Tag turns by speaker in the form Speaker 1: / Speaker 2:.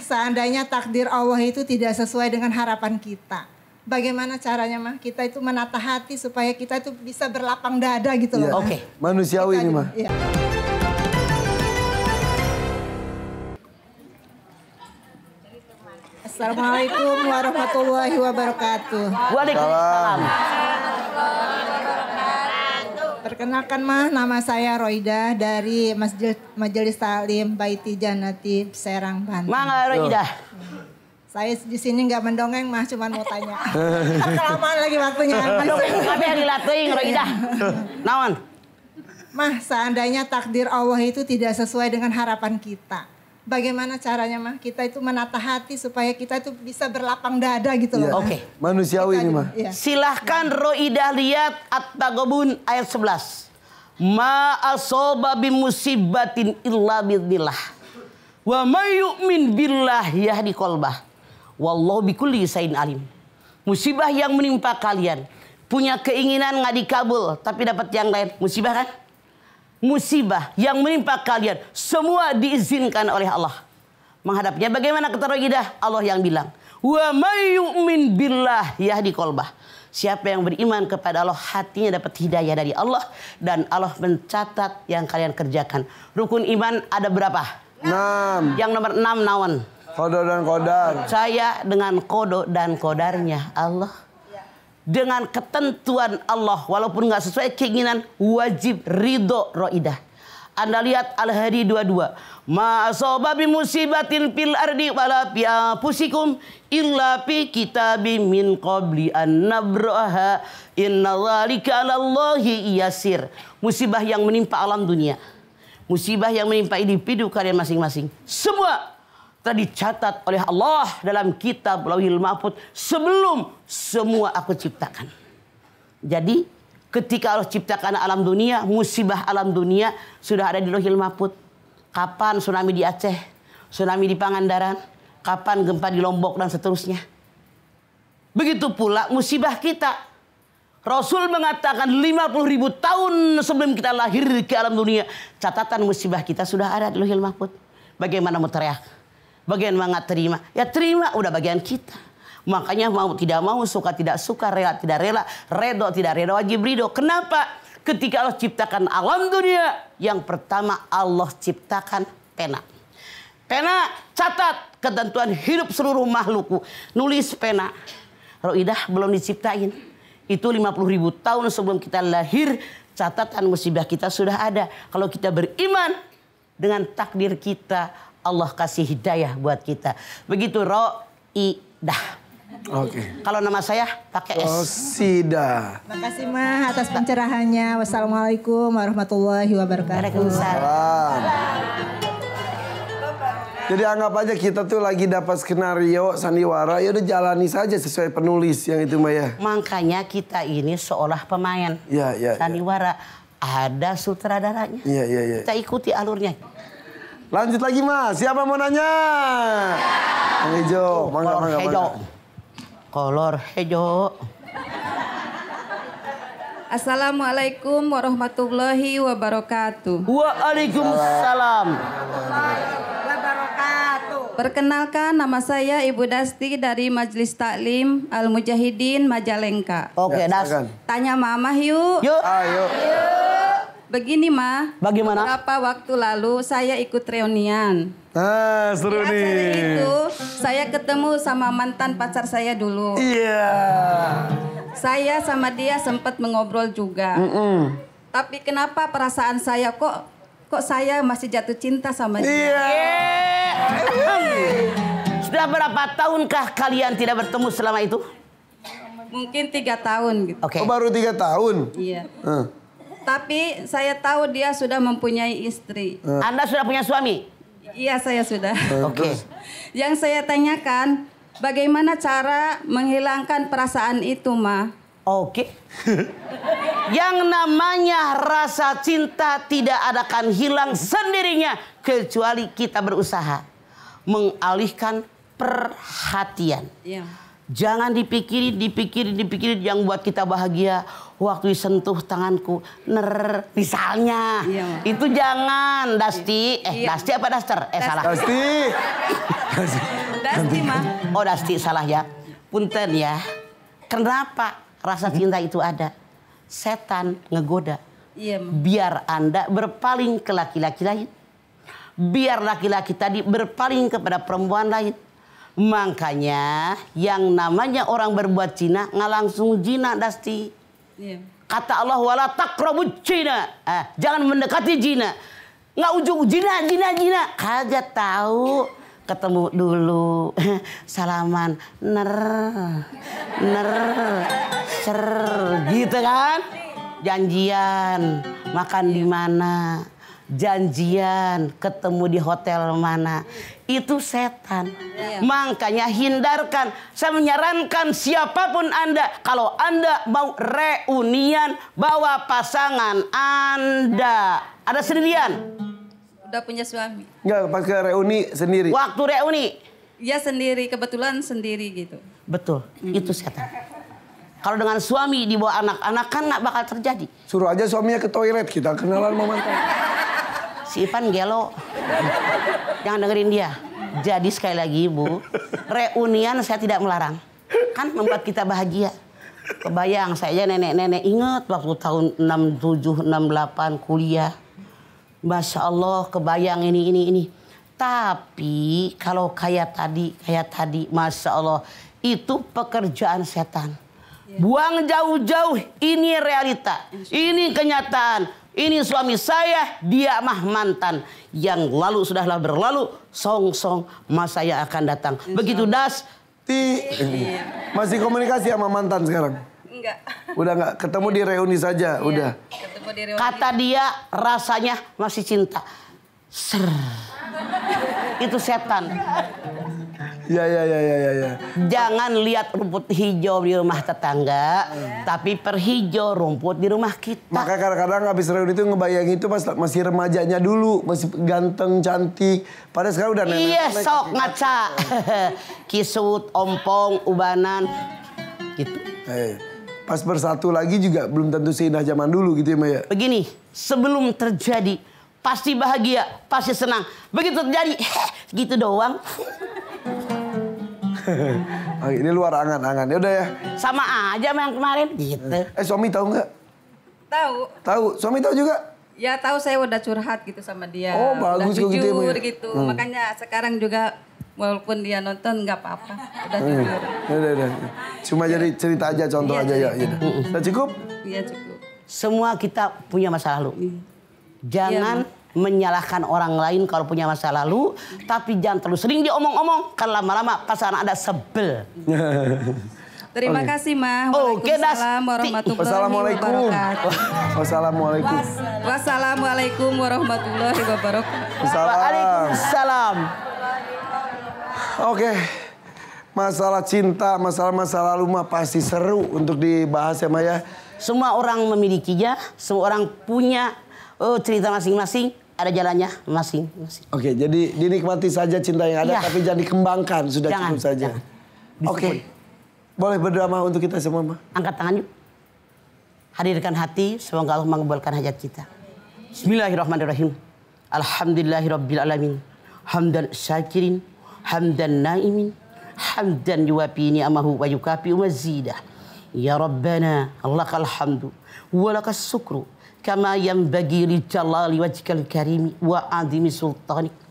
Speaker 1: seandainya takdir Allah itu tidak sesuai dengan harapan kita. Bagaimana caranya mah kita itu menata hati supaya kita itu bisa berlapang dada gitu loh. Ya. Oke.
Speaker 2: Okay. Manusiawi ini mah.
Speaker 1: Ya. Assalamualaikum warahmatullahi wabarakatuh. Waalaikumsalam. Kenalkan mah nama saya Roida dari Masjid Majelis Taklim Baiti Janati Serang Banten. Mangga Roida. Oh. Saya di sini nggak mendongeng mah, cuma mau tanya.
Speaker 2: Kelamaan
Speaker 1: lagi waktunya. Tapi hari latuing Roida. Nawan. Mah, seandainya takdir Allah itu tidak sesuai dengan harapan kita bagaimana caranya mah kita itu menata hati supaya kita itu bisa berlapang dada gitu loh. Yeah. Iya. Oke. Okay.
Speaker 2: Manusiawi ini mah. Ya.
Speaker 1: Silahkan iya. Ro'idah lihat at tagobun ayat 11. Ma asoba musibatin illa billah. Wa mayu'min billah yahdi kolbah. Wallahu bikulli sayin alim. Musibah yang menimpa kalian punya keinginan nggak dikabul tapi dapat yang lain musibah kan? musibah yang menimpa kalian semua diizinkan oleh Allah. Menghadapnya bagaimana keterogidah? Allah yang bilang, "Wa may yu'min billah yahdi kolbah." Siapa yang beriman kepada Allah hatinya dapat hidayah dari Allah dan Allah mencatat yang kalian kerjakan. Rukun iman ada berapa?
Speaker 2: Enam. Yang nomor enam nawan. Kodo dan kodar.
Speaker 1: Saya dengan kodo dan kodarnya Allah dengan ketentuan Allah walaupun nggak sesuai keinginan wajib ridho roidah. Anda lihat Al-Hadi 22. Ma maasobabi bi musibatin fil ardi wala fi anfusikum illa fi kitabim min qabli an nabraha inna dzalika 'ala Allahi yasir. Musibah yang menimpa alam dunia. Musibah yang menimpa individu kalian masing-masing. Semua telah dicatat oleh Allah dalam kitab Lauhil Mahfud sebelum semua aku ciptakan. Jadi ketika Allah ciptakan alam dunia, musibah alam dunia sudah ada di Lauhil Mahfud. Kapan tsunami di Aceh, tsunami di Pangandaran, kapan gempa di Lombok dan seterusnya. Begitu pula musibah kita Rasul mengatakan 50 ribu tahun sebelum kita lahir ke alam dunia. Catatan musibah kita sudah ada di Lohil Mahfud. Bagaimana mau teriak? Bagian mana terima, ya terima udah bagian kita. Makanya mau tidak mau, suka tidak suka, rela tidak rela, redo tidak redo, wajib ridho. Kenapa? Ketika Allah ciptakan alam dunia, yang pertama Allah ciptakan pena. Pena catat ketentuan hidup seluruh makhlukku. Nulis pena. Roidah belum diciptain. Itu 50 ribu tahun sebelum kita lahir. Catatan musibah kita sudah ada. Kalau kita beriman dengan takdir kita Allah kasih hidayah buat kita. Begitu ro i dah. Oke. Okay. Kalau nama saya pakai S.
Speaker 2: Rosida.
Speaker 1: Makasih mah atas pencerahannya. Wassalamualaikum warahmatullahi wabarakatuh. Waalaikumsalam.
Speaker 2: Jadi anggap aja kita tuh lagi dapat skenario sandiwara, ya udah jalani saja sesuai penulis yang itu Maya.
Speaker 1: Makanya kita ini seolah pemain. Iya, iya. Sandiwara ya. ada sutradaranya.
Speaker 2: Iya, iya, iya. Kita
Speaker 1: ikuti alurnya. Lanjut
Speaker 2: lagi mas, siapa mau nanya? Yang hijau, mangga, mangga, mangga.
Speaker 1: Kolor hijau.
Speaker 3: Assalamualaikum warahmatullahi wabarakatuh. Waalaikumsalam. Perkenalkan nama saya Ibu Dasti dari Majelis Taklim Al Mujahidin Majalengka.
Speaker 2: Oke, ya, Das.
Speaker 3: Tanya Mama yuk. Yuk.
Speaker 2: Ayo. Ah, yuk.
Speaker 3: Begini ma. Bagaimana? Beberapa waktu lalu saya ikut reunian.
Speaker 2: Ah, seru Di ya, nih. itu
Speaker 3: saya ketemu sama mantan pacar saya dulu. Iya. Yeah. Saya sama dia sempat mengobrol juga. Mm -mm. Tapi kenapa perasaan saya kok kok saya masih jatuh cinta sama dia? Iya. Yeah. Sudah berapa tahunkah kalian tidak bertemu selama itu? Mungkin tiga tahun
Speaker 2: gitu. Okay. Oh, baru tiga tahun? Iya. Uh.
Speaker 3: Tapi saya tahu dia sudah mempunyai istri. Uh. Anda sudah punya suami? Iya, saya sudah. Eh, Oke. Okay. Yang saya tanyakan, bagaimana cara menghilangkan perasaan itu, Ma? Oke. Okay. Yang namanya rasa cinta tidak
Speaker 1: akan hilang sendirinya kecuali kita berusaha mengalihkan perhatian. Yeah. Jangan dipikirin, dipikirin, dipikirin yang buat kita bahagia waktu disentuh tanganku ner misalnya iya, itu jangan Dasti iya. eh iya. Dasti apa Daster eh Dasti. salah Dasti Dasti mah oh Dasti salah ya punten ya kenapa rasa hmm? cinta itu ada setan ngegoda iya, biar anda berpaling ke laki-laki lain biar laki-laki tadi berpaling kepada perempuan lain Makanya yang namanya orang berbuat jina nggak langsung jina Dasti. Iya. Kata Allah wala takrobu jina. Ah, jangan mendekati jina. Nggak ujung jina jina jina. Kagak tahu ketemu dulu salaman ner ner ser gitu kan janjian makan di mana janjian ketemu di hotel mana itu setan. Iya. Makanya hindarkan. Saya menyarankan siapapun Anda kalau Anda mau reunian bawa pasangan Anda. Ada
Speaker 3: sendirian? Udah punya suami.
Speaker 2: nggak pas ke reuni sendiri. Waktu
Speaker 3: reuni. Ya sendiri, kebetulan sendiri gitu.
Speaker 2: Betul, hmm. itu
Speaker 3: setan. Kalau dengan suami dibawa anak-anak kan nggak bakal terjadi.
Speaker 2: Suruh aja suaminya ke toilet kita kenalan mau mantan.
Speaker 1: Si Ipan gelo. Jangan dengerin dia. Jadi sekali lagi Ibu, reunian saya tidak melarang. Kan membuat kita bahagia. Kebayang saya nenek-nenek ingat waktu tahun 67, 68 kuliah. Masya Allah kebayang ini, ini, ini. Tapi kalau kayak tadi, kayak tadi Masya Allah itu pekerjaan setan. Iya. Buang jauh-jauh, ini realita, iya, ini kenyataan ini suami saya, dia mah mantan. Yang lalu sudahlah berlalu, song-song masa yang akan
Speaker 2: datang. Begitu das. Ti. Masih komunikasi sama mantan sekarang? Enggak. Udah enggak? Ketemu di reuni saja, iya. udah.
Speaker 1: di reuni. Kata dia rasanya masih cinta. Ser itu setan. Ya, ya, ya, ya, ya. Jangan lihat rumput hijau di rumah tetangga, hmm.
Speaker 2: tapi perhijau rumput di rumah kita. Makanya kadang-kadang habis reuni itu ngebayang itu pas masih remajanya dulu, masih ganteng, cantik. Pada sekarang udah nenek. Iya, sok
Speaker 1: ngaca. Kisut, ompong, ubanan.
Speaker 2: Gitu. Hey, pas bersatu lagi juga belum tentu seindah zaman dulu gitu ya, Maya.
Speaker 1: Begini, sebelum terjadi pasti bahagia, pasti senang. Begitu terjadi, gitu doang.
Speaker 2: Ah, ini luar angan-angan. Ya udah ya.
Speaker 3: Sama aja sama yang kemarin
Speaker 2: gitu. Eh suami tahu nggak? Tahu. Tahu. Suami tahu juga?
Speaker 3: Ya tahu saya udah curhat gitu sama dia. Oh bagus udah jujur gitu. Ya, ya? gitu. Hmm. Makanya sekarang juga walaupun dia nonton nggak apa-apa. Udah hmm. jujur.
Speaker 2: Ya udah, udah. Cuma jadi cerita aja contoh iya, ya, aja cerita. Gitu. ya. Hmm. sudah cukup? Iya cukup. Semua kita punya masa lalu. Jangan
Speaker 1: ya, menyalahkan orang lain kalau punya masa lalu, tapi jangan terlalu sering diomong-omong
Speaker 3: karena lama-lama pasangan ada sebel.
Speaker 2: Terima okay.
Speaker 3: kasih, Mah. Oke,
Speaker 2: warahmatullahi wabarakatuh. Wassalamualaikum.
Speaker 3: Wassalamualaikum warahmatullahi wabarakatuh. Waalaikumsalam.
Speaker 2: Oke. Masalah cinta, masalah-masalah lalu mah pasti seru untuk dibahas ya, Maya. Semua orang memilikinya, semua orang punya oh cerita
Speaker 1: masing-masing ada jalannya
Speaker 2: masing-masing. Oke, okay, jadi dinikmati saja cinta yang ada, ya. tapi jangan dikembangkan, sudah jangan, cukup saja. Oke, okay. boleh berdoa untuk kita semua, Ma. Angkat tangan
Speaker 1: yuk. Hadirkan hati, semoga Allah mengembalikan hajat kita. Bismillahirrahmanirrahim. Alhamdulillahirrabbilalamin. Hamdan syakirin, hamdan naimin, hamdan yuwapi ni'amahu wa yukapi umazidah. Ya Rabbana, Allah hamdu, walakas sukru, كما ينبغي لجلال وجهك الكريم وعظيم سلطانك